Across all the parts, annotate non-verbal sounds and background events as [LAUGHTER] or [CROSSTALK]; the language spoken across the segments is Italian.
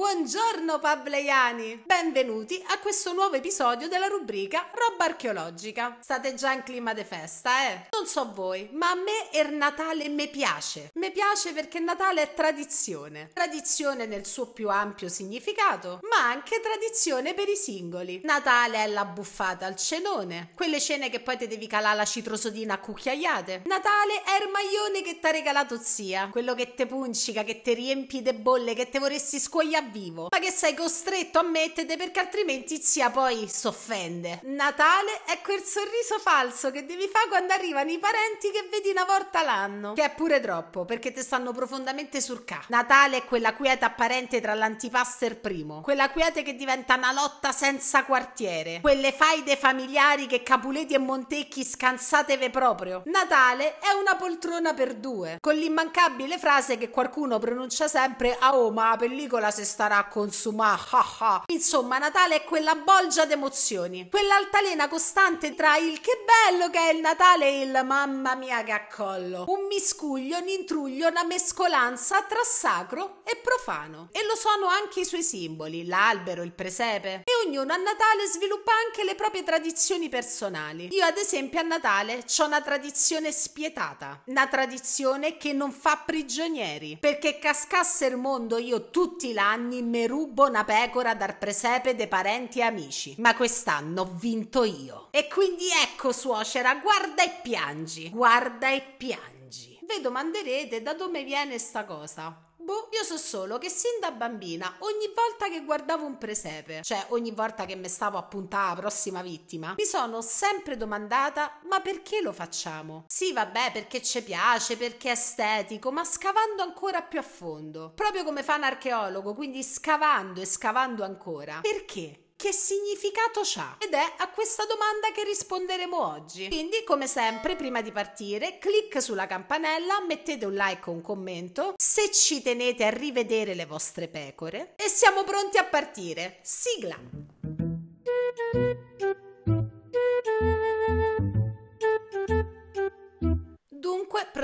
Buongiorno Pableiani! Benvenuti a questo nuovo episodio della rubrica Roba archeologica. State già in clima de festa, eh? Non so voi, ma a me il Natale mi piace. Mi piace perché Natale è tradizione. Tradizione nel suo più ampio significato, ma anche tradizione per i singoli. Natale è la buffata al cenone, quelle cene che poi te devi calare la citrosodina a cucchiaiate. Natale è il maglione che t'ha regalato zia, quello che te puncica, che te riempi de bolle, che te vorresti scuogliare vivo, ma che sei costretto a mettere perché altrimenti zia poi s'offende. Natale è quel sorriso falso che devi fare quando arrivano i parenti che vedi una volta l'anno, che è pure troppo perché ti stanno profondamente sul ca. Natale è quella quiete apparente tra l'antipasto e il primo, quella quiete che diventa una lotta senza quartiere, quelle faide familiari che Capuleti e Montecchi scansatevi proprio. Natale è una poltrona per due, con l'immancabile frase che qualcuno pronuncia sempre: Ah, oh, ma la pellicola se sta starà a consumare. Insomma, Natale è quella bolgia d'emozioni, quell'altalena costante tra il che bello che è il Natale e il mamma mia che accollo. Un miscuglio, un intruglio, una mescolanza tra sacro e profano. E lo sono anche i suoi simboli, l'albero, il presepe. E ognuno a Natale sviluppa anche le proprie tradizioni personali. Io ad esempio a Natale ho una tradizione spietata, una tradizione che non fa prigionieri, perché cascasse il mondo io tutti l'anno anni me rubo una pecora dal presepe dei parenti e amici, ma quest'anno ho vinto io. E quindi ecco, suocera, guarda e piangi, guarda e piangi. Ve domanderete da dove viene sta cosa. Boh, io so solo che sin da bambina, ogni volta che guardavo un presepe, cioè ogni volta che mi stavo a puntare alla prossima vittima, mi sono sempre domandata: ma perché lo facciamo? Sì, vabbè, perché ci piace, perché è estetico, ma scavando ancora più a fondo, proprio come fa un archeologo, quindi scavando e scavando ancora. Perché? che significato ha? Ed è a questa domanda che risponderemo oggi. Quindi, come sempre, prima di partire, clic sulla campanella, mettete un like o un commento, se ci tenete a rivedere le vostre pecore e siamo pronti a partire. Sigla!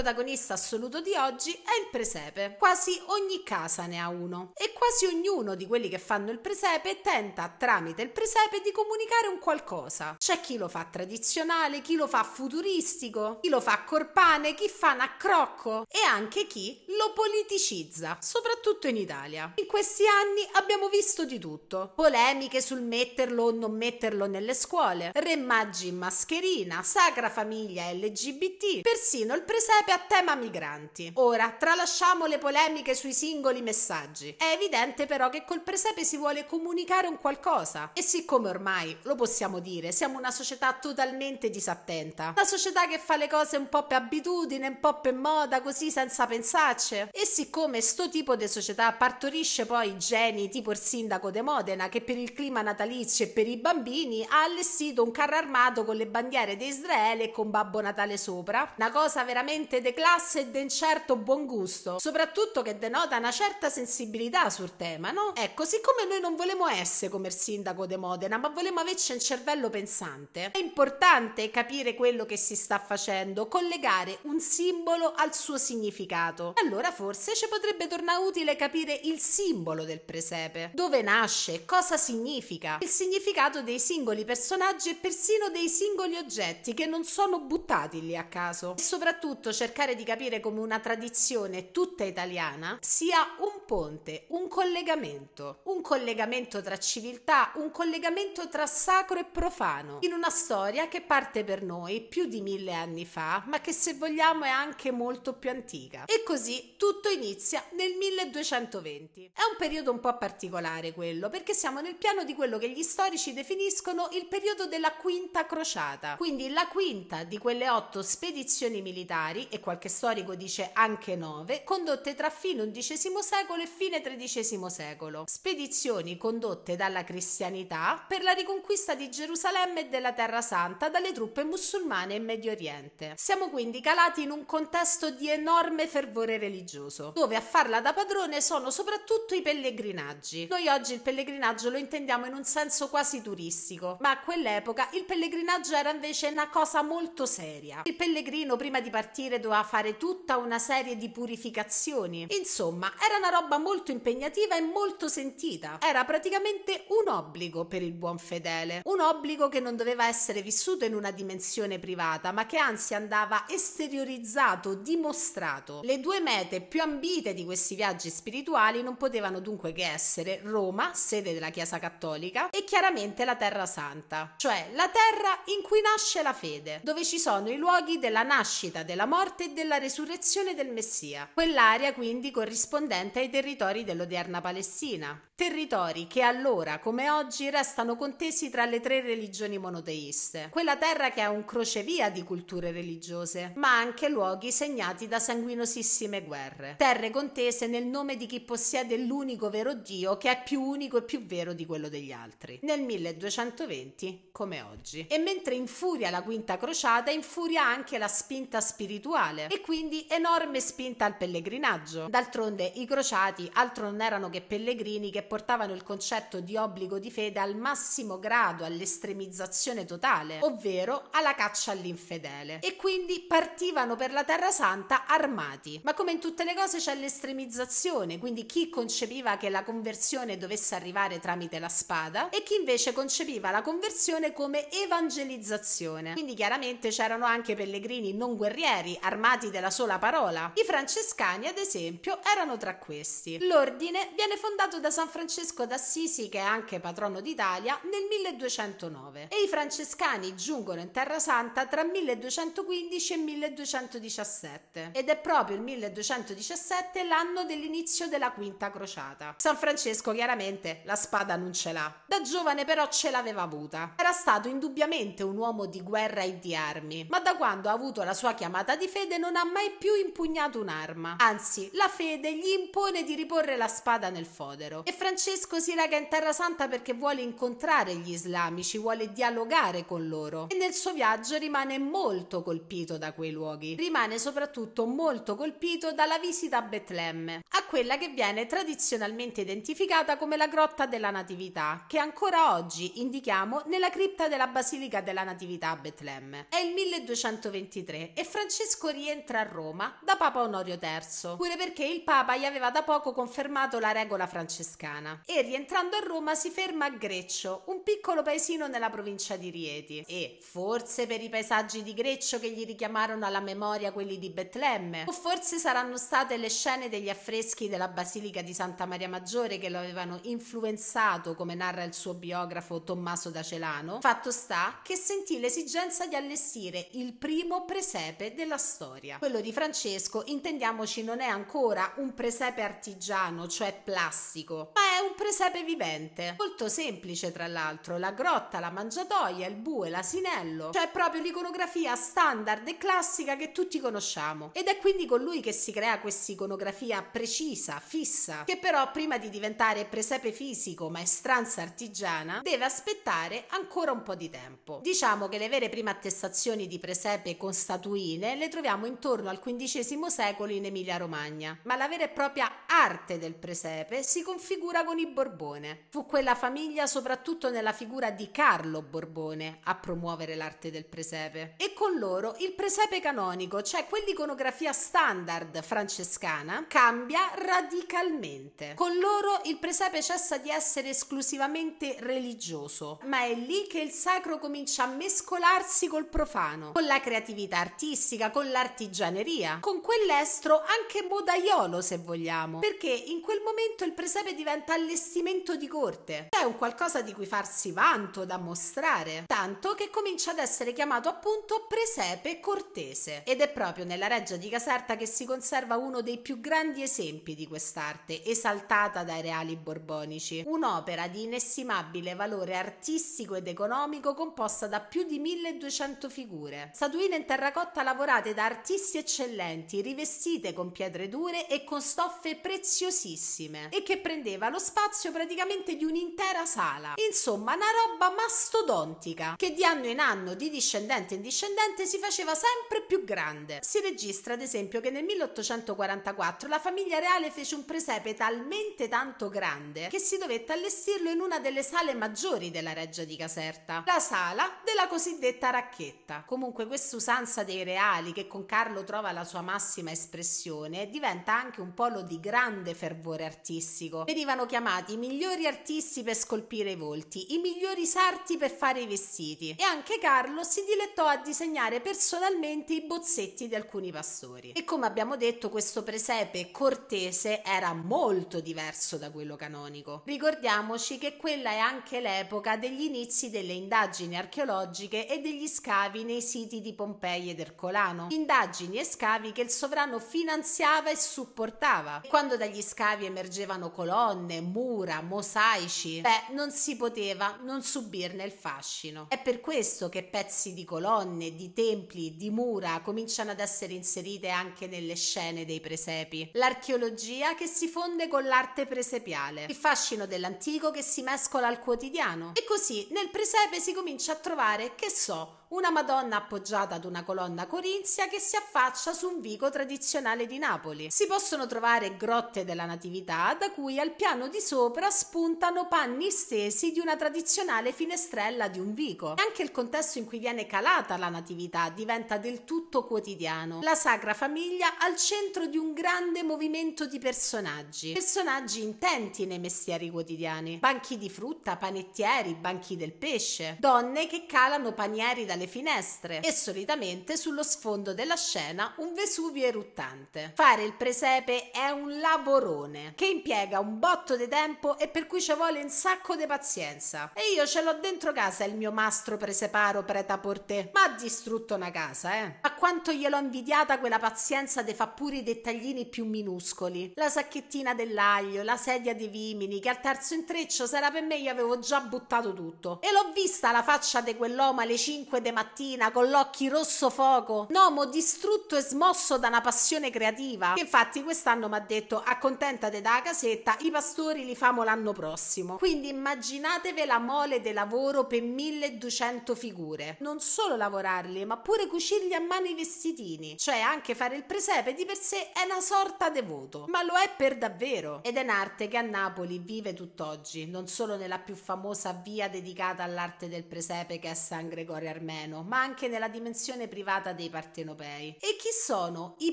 protagonista assoluto di oggi è il presepe. Quasi ogni casa ne ha uno e quasi ognuno di quelli che fanno il presepe tenta tramite il presepe di comunicare un qualcosa. C'è chi lo fa tradizionale, chi lo fa futuristico, chi lo fa corpane, chi fa nacrocco e anche chi lo politicizza, soprattutto in Italia. In questi anni abbiamo visto di tutto: polemiche sul metterlo o non metterlo nelle scuole, re magi in mascherina, sacra famiglia LGBT, persino il presepe a tema migranti. Ora, tralasciamo le polemiche sui singoli messaggi. È evidente però che col presepe si vuole comunicare un qualcosa. E siccome ormai, lo possiamo dire, siamo una società totalmente disattenta, una società che fa le cose un po' per abitudine, un po' per moda, così senza pensarci. E siccome sto tipo di società partorisce poi geni tipo il sindaco de Modena che per il clima natalizio e per i bambini ha allestito un carro armato con le bandiere di Israele e con Babbo Natale sopra, una cosa veramente de classe e un certo buon gusto, soprattutto che denota una certa sensibilità sul tema, no? Ecco, siccome noi non volevamo essere come il sindaco de Modena, ma volevamo averci un cervello pensante, è importante capire quello che si sta facendo, collegare un simbolo al suo significato. Allora forse ci potrebbe tornare utile capire il simbolo del presepe, dove nasce, cosa significa, il significato dei singoli personaggi e persino dei singoli oggetti che non sono buttati lì a caso. E soprattutto cercare cercare di capire come una tradizione tutta italiana sia un ponte, un collegamento, un collegamento tra civiltà, un collegamento tra sacro e profano, in una storia che parte per noi più di mille anni fa, ma che se vogliamo è anche molto più antica. E così tutto inizia nel 1220. È un periodo un po' particolare quello, perché siamo nel piano di quello che gli storici definiscono il periodo della Quinta Crociata, quindi la quinta di quelle otto spedizioni militari e qualche storico dice anche 9, condotte tra fine XI secolo e fine XIII secolo. Spedizioni condotte dalla cristianità per la riconquista di Gerusalemme e della Terra Santa dalle truppe musulmane in Medio Oriente. Siamo quindi calati in un contesto di enorme fervore religioso, dove a farla da padrone sono soprattutto i pellegrinaggi. Noi oggi il pellegrinaggio lo intendiamo in un senso quasi turistico, ma a quell'epoca il pellegrinaggio era invece una cosa molto seria. Il pellegrino prima di partire doveva fare tutta una serie di purificazioni. Insomma, era una roba molto impegnativa e molto sentita. Era praticamente un obbligo per il buon fedele, un obbligo che non doveva essere vissuto in una dimensione privata, ma che anzi andava esteriorizzato, dimostrato. Le due mete più ambite di questi viaggi spirituali non potevano dunque che essere Roma, sede della Chiesa Cattolica, e chiaramente la Terra Santa, cioè la terra in cui nasce la fede, dove ci sono i luoghi della nascita, della morte morte e della resurrezione del Messia, quell'area quindi corrispondente ai territori dell'odierna Palestina. Territori che allora, come oggi, restano contesi tra le tre religioni monoteiste. Quella terra che è un crocevia di culture religiose, ma anche luoghi segnati da sanguinosissime guerre. Terre contese nel nome di chi possiede l'unico vero Dio che è più unico e più vero di quello degli altri. Nel 1220, come oggi. E mentre infuria la Quinta Crociata, infuria anche la spinta spirituale e quindi enorme spinta al pellegrinaggio. D'altronde i crociati altro non erano che pellegrini che portavano il concetto di obbligo di fede al massimo grado, all'estremizzazione totale, ovvero alla caccia all'infedele. E quindi partivano per la Terra Santa armati. Ma come in tutte le cose c'è l'estremizzazione, quindi chi concepiva che la conversione dovesse arrivare tramite la spada e chi invece concepiva la conversione come evangelizzazione. Quindi chiaramente c'erano anche pellegrini non guerrieri, armati della sola parola. I francescani, ad esempio, erano tra questi. L'ordine viene fondato da San Francesco Francesco d'Assisi, che è anche patrono d'Italia, nel 1209 e i francescani giungono in Terra Santa tra 1215 e 1217 ed è proprio il 1217 l'anno dell'inizio della Quinta Crociata. San Francesco chiaramente la spada non ce l'ha, da giovane però ce l'aveva avuta. Era stato indubbiamente un uomo di guerra e di armi, ma da quando ha avuto la sua chiamata di fede non ha mai più impugnato un'arma, anzi la fede gli impone di riporre la spada nel fodero e Francesco Francesco si reca in Terra Santa perché vuole incontrare gli islamici, vuole dialogare con loro e nel suo viaggio rimane molto colpito da quei luoghi. Rimane soprattutto molto colpito dalla visita a Betlemme, a quella che viene tradizionalmente identificata come la grotta della Natività, che ancora oggi indichiamo nella cripta della Basilica della Natività a Betlemme. È il 1223 e Francesco rientra a Roma da Papa Onorio III, pure perché il Papa gli aveva da poco confermato la regola francescana italiana e rientrando a Roma si ferma a Greccio, un piccolo paesino nella provincia di Rieti e forse per i paesaggi di Greccio che gli richiamarono alla memoria quelli di Betlemme o forse saranno state le scene degli affreschi della Basilica di Santa Maria Maggiore che lo avevano influenzato come narra il suo biografo Tommaso da Celano, fatto sta che sentì l'esigenza di allestire il primo presepe della storia. Quello di Francesco, intendiamoci, non è ancora un presepe artigiano, cioè plastico, ma un presepe vivente. Molto semplice, tra l'altro, la grotta, la mangiatoia, il bue, l'asinello, cioè proprio l'iconografia standard e classica che tutti conosciamo. Ed è quindi con lui che si crea questa iconografia precisa, fissa, che però prima di diventare presepe fisico, maestranza artigiana, deve aspettare ancora un po' di tempo. Diciamo che le vere prime attestazioni di presepe con statuine le troviamo intorno al XV secolo in Emilia-Romagna, ma la vera e propria arte del presepe si configura Dragoni Borbone. Fu quella famiglia, soprattutto nella figura di Carlo Borbone, a promuovere l'arte del presepe. E con loro il presepe canonico, cioè quell'iconografia standard francescana, cambia radicalmente. Con loro il presepe cessa di essere esclusivamente religioso, ma è lì che il sacro comincia a mescolarsi col profano, con la creatività artistica, con l'artigianeria, con quell'estro anche modaiolo se vogliamo, perché in quel momento il presepe diventa allestimento di corte. È un qualcosa di cui farsi vanto, da mostrare, tanto che comincia ad essere chiamato appunto presepe cortese ed è proprio nella reggia di Caserta che si conserva uno dei più grandi esempi di quest'arte, esaltata dai reali borbonici, un'opera di inestimabile valore artistico ed economico composta da più di 1200 figure, statuine in terracotta lavorate da artisti eccellenti, rivestite con pietre dure e con stoffe preziosissime e che prendeva lo spazio praticamente di un'intera sala. Insomma, una roba mastodontica che di anno in anno, di discendente in discendente, si faceva sempre più grande. Si registra ad esempio che nel 1844 la famiglia reale fece un presepe talmente tanto grande che si dovette allestirlo in una delle sale maggiori della reggia di Caserta, la sala della cosiddetta racchetta. Comunque questa usanza dei reali che con Carlo trova la sua massima espressione diventa anche un polo di grande fervore artistico. Venivano chiamati chiamati i migliori artisti per scolpire i volti, i migliori sarti per fare i vestiti e anche Carlo si dilettò a disegnare personalmente i bozzetti di alcuni pastori. E come abbiamo detto questo presepe cortese era molto diverso da quello canonico. Ricordiamoci che quella è anche l'epoca degli inizi delle indagini archeologiche e degli scavi nei siti di Pompei ed Ercolano, indagini e scavi che il sovrano finanziava e supportava. E quando dagli scavi emergevano colonne, mura, mosaici, beh, non si poteva non subirne il fascino. È per questo che pezzi di colonne, di templi, di mura cominciano ad essere inserite anche nelle scene dei presepi. L'archeologia che si fonde con l'arte presepiale, il fascino dell'antico che si mescola al quotidiano. E così nel presepe si comincia a trovare, che so, una Madonna appoggiata ad una colonna corinzia che si affaccia su un vico tradizionale di Napoli. Si possono trovare grotte della Natività, da cui al piano di sopra spuntano panni stesi di una tradizionale finestrella di un vico. E anche il contesto in cui viene calata la Natività diventa del tutto quotidiano. La Sacra Famiglia al centro di un grande movimento di personaggi, personaggi intenti nei mestieri quotidiani, banchi di frutta, panettieri, banchi del pesce, donne che calano panieri dalle dalle finestre e solitamente sullo sfondo della scena un Vesuvio eruttante. Fare il presepe è un lavorone che impiega un botto di tempo e per cui ci vuole un sacco di pazienza. E io ce l'ho dentro casa il mio mastro preseparo preta portè. Ma ha distrutto una casa, eh. Ma quanto gliel'ho invidiata quella pazienza de fa pure i dettaglini più minuscoli. La sacchettina dell'aglio, la sedia di vimini che al terzo intreccio sarà per me io avevo già buttato tutto. E l'ho vista la faccia di quell'uomo alle 5 de mattina con l'occhio rosso fuoco. Nomo distrutto e smosso da una passione creativa. Che infatti quest'anno mi ha detto accontentate da casetta, i pastori li famo l'anno prossimo. Quindi immaginatevi la mole di lavoro per 1200 figure. Non solo lavorarli, ma pure cucirgli a mano i vestitini. Cioè anche fare il presepe di per sé è una sorta di voto. Ma lo è per davvero. Ed è un'arte che a Napoli vive tutt'oggi, non solo nella più famosa via dedicata all'arte del presepe che è San Gregorio Armeno armeno, ma anche nella dimensione privata dei partenopei. E chi sono i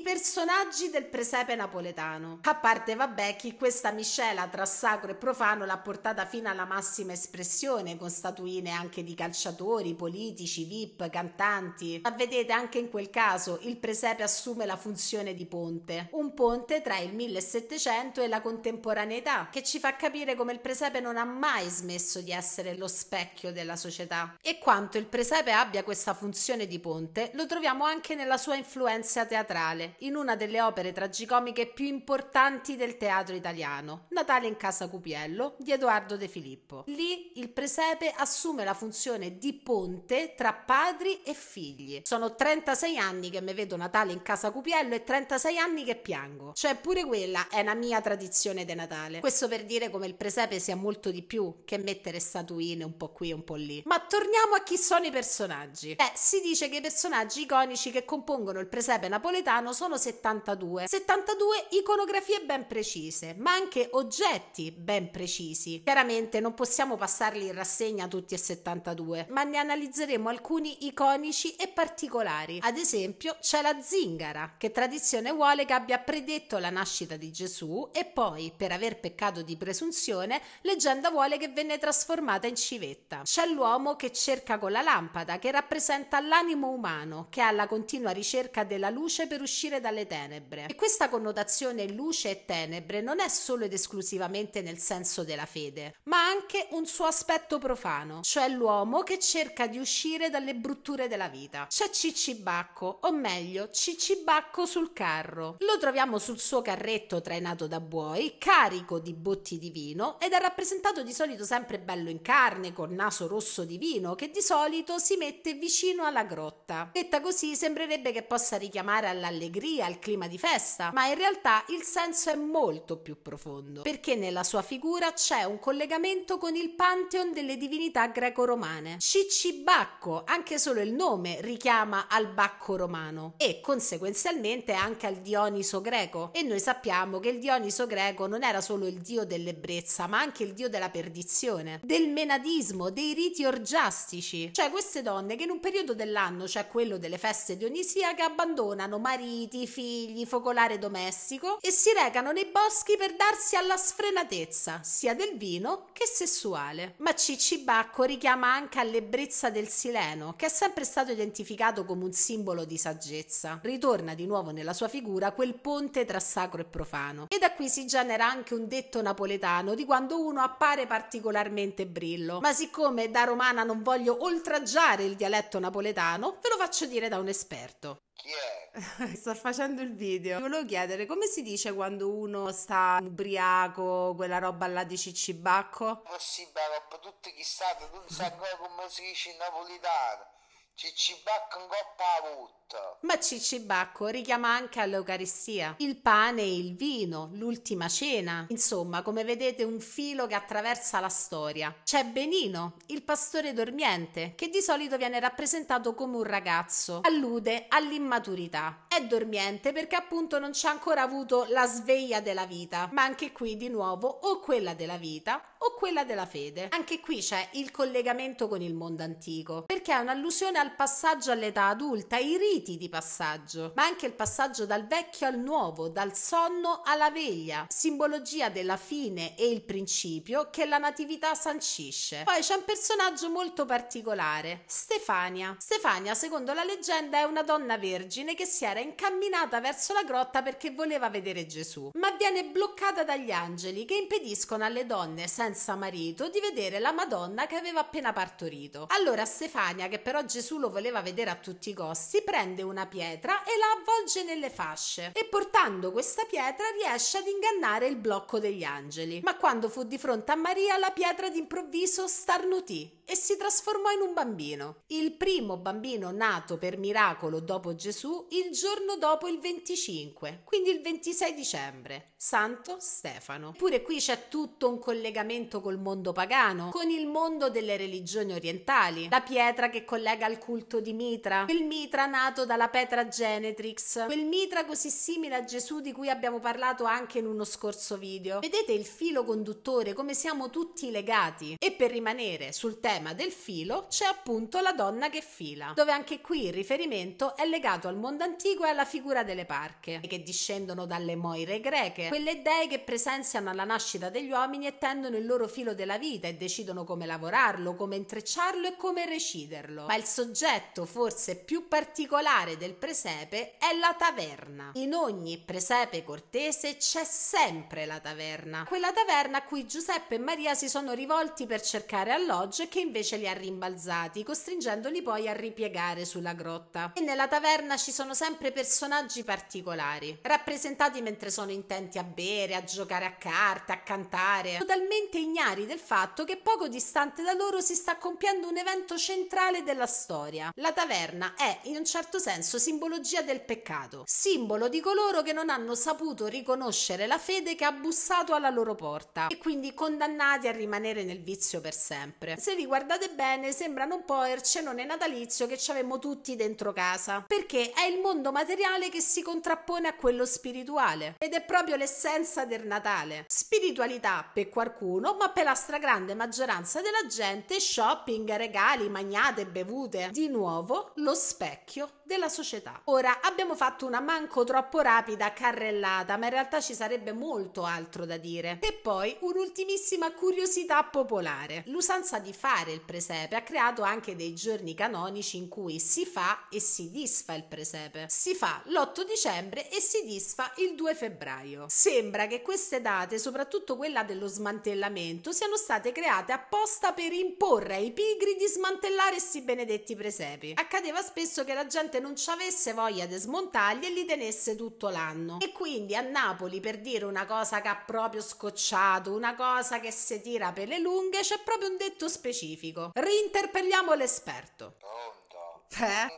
personaggi del presepe napoletano? A parte, vabbè, chi questa miscela tra sacro e profano l'ha portata fino alla massima espressione, con statuine anche di calciatori, politici, VIP, cantanti. Ma vedete, anche in quel caso il presepe assume la funzione di ponte, un ponte tra il 1700 e la contemporaneità, che ci fa capire come il presepe non ha mai smesso di essere lo specchio della società e quanto il presepe abbia abbia questa funzione di ponte lo troviamo anche nella sua influenza teatrale, in una delle opere tragicomiche più importanti del teatro italiano, Natale in casa Cupiello di Edoardo De Filippo. Lì il presepe assume la funzione di ponte tra padri e figli. Sono 36 anni che mi vedo Natale in casa Cupiello e 36 anni che piango. Cioè pure quella è la mia tradizione di Natale. Questo per dire come il presepe sia molto di più che mettere statuine un po' qui e un po' lì. Ma torniamo a chi sono i personaggi personaggi. Beh, si dice che i personaggi iconici che compongono il presepe napoletano sono 72. 72 iconografie ben precise, ma anche oggetti ben precisi. Chiaramente non possiamo passarli in rassegna tutti e 72, ma ne analizzeremo alcuni iconici e particolari. Ad esempio, c'è la zingara, che tradizione vuole che abbia predetto la nascita di Gesù e poi, per aver peccato di presunzione, leggenda vuole che venne trasformata in civetta. C'è l'uomo che cerca con la lampada, che rappresenta l'animo umano che è alla continua ricerca della luce per uscire dalle tenebre. E questa connotazione luce e tenebre non è solo ed esclusivamente nel senso della fede, ma anche un suo aspetto profano, cioè l'uomo che cerca di uscire dalle brutture della vita. C'è Cicci Bacco, o meglio, Cicci Bacco sul carro. Lo troviamo sul suo carretto trainato da buoi, carico di botti di vino ed è rappresentato di solito sempre bello in carne, col naso rosso di vino, che di solito si mette riverente vicino alla grotta. Detta così sembrerebbe che possa richiamare all'allegria, al clima di festa, ma in realtà il senso è molto più profondo, perché nella sua figura c'è un collegamento con il pantheon delle divinità greco-romane. Cicci Bacco, anche solo il nome, richiama al Bacco romano e conseguenzialmente anche al Dioniso greco. E noi sappiamo che il Dioniso greco non era solo il dio dell'ebbrezza, ma anche il dio della perdizione, del menadismo, dei riti orgiastici. Cioè queste donne donne che in un periodo dell'anno, cioè quello delle feste dionisiache, abbandonano mariti, figli, focolare domestico e si recano nei boschi per darsi alla sfrenatezza, sia del vino che sessuale. Ma Cicci Bacco richiama anche all'ebbrezza del Sileno, che è sempre stato identificato come un simbolo di saggezza. Ritorna di nuovo nella sua figura quel ponte tra sacro e profano. E da qui si genera anche un detto napoletano di quando uno appare particolarmente brillo. Ma siccome da romana non voglio oltraggiare il dialetto dialetto napoletano, ve lo faccio dire da un esperto. Chi è? [LAUGHS] Sto facendo il video. Ti volevo chiedere come si dice quando uno sta ubriaco, quella roba là di ciccibacco? Possibile, oh roba tutti chi state, tu non sai ancora [LAUGHS] come si dice in napoletano. Ciccibacco un coppa a volte frutta. Certo. Ma Cicci Bacco richiama anche all'Eucaristia, il pane e il vino, l'ultima cena. Insomma, come vedete, un filo che attraversa la storia. C'è Benino, il pastore dormiente, che di solito viene rappresentato come un ragazzo. Allude all'immaturità. È dormiente perché appunto non c'è ancora avuto la sveglia della vita, ma anche qui di nuovo o quella della vita o quella della fede. Anche qui c'è il collegamento con il mondo antico, perché è un'allusione al passaggio all'età adulta, i riti riti di passaggio, ma anche il passaggio dal vecchio al nuovo, dal sonno alla veglia, simbologia della fine e il principio che la natività sancisce. Poi c'è un personaggio molto particolare, Stefania. Stefania, secondo la leggenda, è una donna vergine che si era incamminata verso la grotta perché voleva vedere Gesù, ma viene bloccata dagli angeli che impediscono alle donne senza marito di vedere la Madonna che aveva appena partorito. Allora Stefania, che però Gesù lo voleva vedere a tutti i costi, prende prende una pietra e la avvolge nelle fasce e portando questa pietra riesce ad ingannare il blocco degli angeli. Ma quando fu di fronte a Maria la pietra d'improvviso starnutì e si trasformò in un bambino, il primo bambino nato per miracolo dopo Gesù il giorno dopo il 25, quindi il 26 dicembre, Santo Stefano. Pure qui c'è tutto un collegamento col mondo pagano, con il mondo delle religioni orientali, la pietra che collega al culto di Mitra, il Mitra nato nato dalla Petra Genetrix, quel mitra così simile a Gesù di cui abbiamo parlato anche in uno scorso video. Vedete il filo conduttore, come siamo tutti legati. E per rimanere sul tema del filo c'è appunto la donna che fila, dove anche qui il riferimento è legato al mondo antico e alla figura delle parche, che discendono dalle moire greche, quelle dee che presenziano alla nascita degli uomini e tendono il loro filo della vita e decidono come lavorarlo, come intrecciarlo e come reciderlo. Ma il soggetto forse più particolare particolare del presepe è la taverna. In ogni presepe cortese c'è sempre la taverna, quella taverna a cui Giuseppe e Maria si sono rivolti per cercare alloggio e che invece li ha rimbalzati, costringendoli poi a ripiegare sulla grotta. E nella taverna ci sono sempre personaggi particolari, rappresentati mentre sono intenti a bere, a giocare a carte, a cantare, totalmente ignari del fatto che poco distante da loro si sta compiendo un evento centrale della storia. La taverna è in un certo certo senso simbologia del peccato, simbolo di coloro che non hanno saputo riconoscere la fede che ha bussato alla loro porta e quindi condannati a rimanere nel vizio per sempre. Se li guardate bene, sembrano un po' il cenone natalizio che ci avemmo tutti dentro casa, perché è il mondo materiale che si contrappone a quello spirituale ed è proprio l'essenza del Natale. Spiritualità per qualcuno, ma per la stragrande maggioranza della gente shopping, regali, magnate, bevute. Di nuovo lo specchio della società. Ora abbiamo fatto una manco troppo rapida carrellata, ma in realtà ci sarebbe molto altro da dire. E poi un'ultimissima curiosità popolare. L'usanza di fare il presepe ha creato anche dei giorni canonici in cui si fa e si disfa il presepe. Si fa l'8 dicembre e si disfa il 2 febbraio. Sembra che queste date, soprattutto quella dello smantellamento, siano state create apposta per imporre ai pigri di smantellare questi benedetti presepi. Accadeva spesso che la gente veramente non ci avesse voglia di smontarli e li tenesse tutto l'anno. E quindi a Napoli, per dire una cosa che ha proprio scocciato, una cosa che si tira per le lunghe, c'è proprio un detto specifico. Rinterpelliamo l'esperto. Pronto? Eh?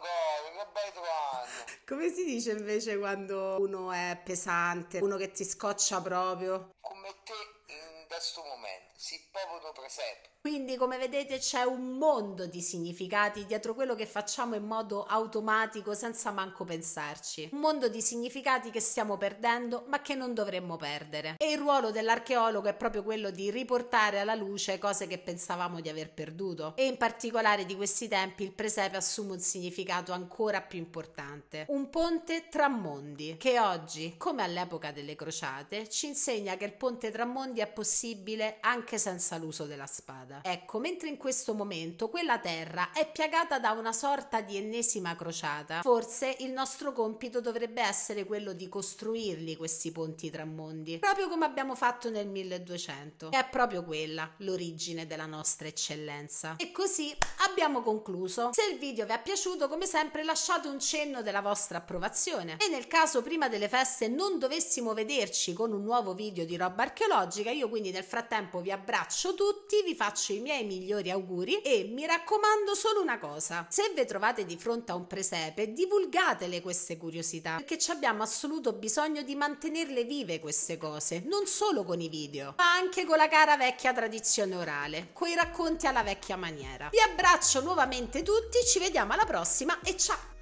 Come si dice invece quando uno è pesante, uno che ti scoccia proprio? Come te in questo momento, si proprio presente. Quindi, come vedete, c'è un mondo di significati dietro quello che facciamo in modo automatico, senza manco pensarci. Un mondo di significati che stiamo perdendo, ma che non dovremmo perdere. E il ruolo dell'archeologo è proprio quello di riportare alla luce cose che pensavamo di aver perduto. E in particolare di questi tempi il presepe assume un significato ancora più importante. Un ponte tra mondi, che oggi, come all'epoca delle crociate, ci insegna che il ponte tra mondi è possibile anche senza l'uso della spada. Ecco, mentre in questo momento quella terra è piagata da una sorta di ennesima crociata, forse il nostro compito dovrebbe essere quello di costruirli questi ponti tra mondi, proprio come abbiamo fatto nel 1200. È proprio quella l'origine della nostra eccellenza. E così abbiamo concluso. Se il video vi è piaciuto, come sempre lasciate un cenno della vostra approvazione e nel caso prima delle feste non dovessimo vederci con un nuovo video di roba archeologica, io quindi nel frattempo vi abbraccio tutti, vi faccio faccio i miei migliori auguri e mi raccomando solo una cosa, se vi trovate di fronte a un presepe divulgatele queste curiosità perché ci abbiamo assoluto bisogno di mantenerle vive queste cose, non solo con i video ma anche con la cara vecchia tradizione orale, coi racconti alla vecchia maniera. Vi abbraccio nuovamente tutti, ci vediamo alla prossima e ciao!